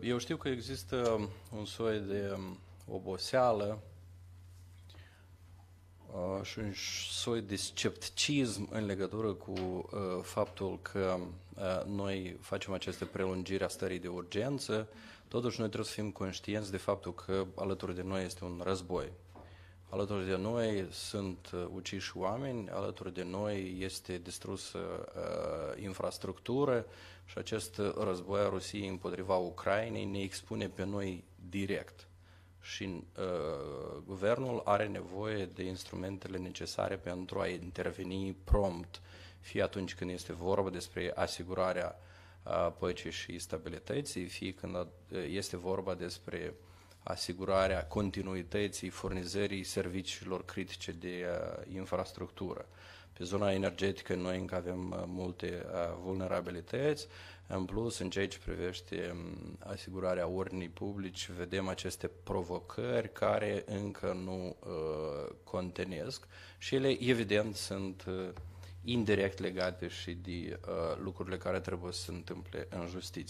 Eu știu că există un soi de um, oboseală uh, și un soi de scepticism în legătură cu uh, faptul că uh, noi facem aceste prelungiri a stării de urgență, totuși noi trebuie să fim conștienți de faptul că alături de noi este un război. Alături de noi sunt uh, uciși oameni, alături de noi este distrusă uh, infrastructură și acest război a Rusiei împotriva Ucrainei ne expune pe noi direct. Și uh, guvernul are nevoie de instrumentele necesare pentru a interveni prompt, fie atunci când este vorba despre asigurarea uh, păcii și stabilității, fie când uh, este vorba despre uh, asigurarea continuității furnizării serviciilor critice de uh, infrastructură. Pe zona energetică noi încă avem uh, multe uh, vulnerabilități, în plus, în ceea ce privește um, asigurarea ordinii publici, vedem aceste provocări care încă nu uh, contenesc și ele, evident, sunt uh, indirect legate și de uh, lucrurile care trebuie să se întâmple în justiție.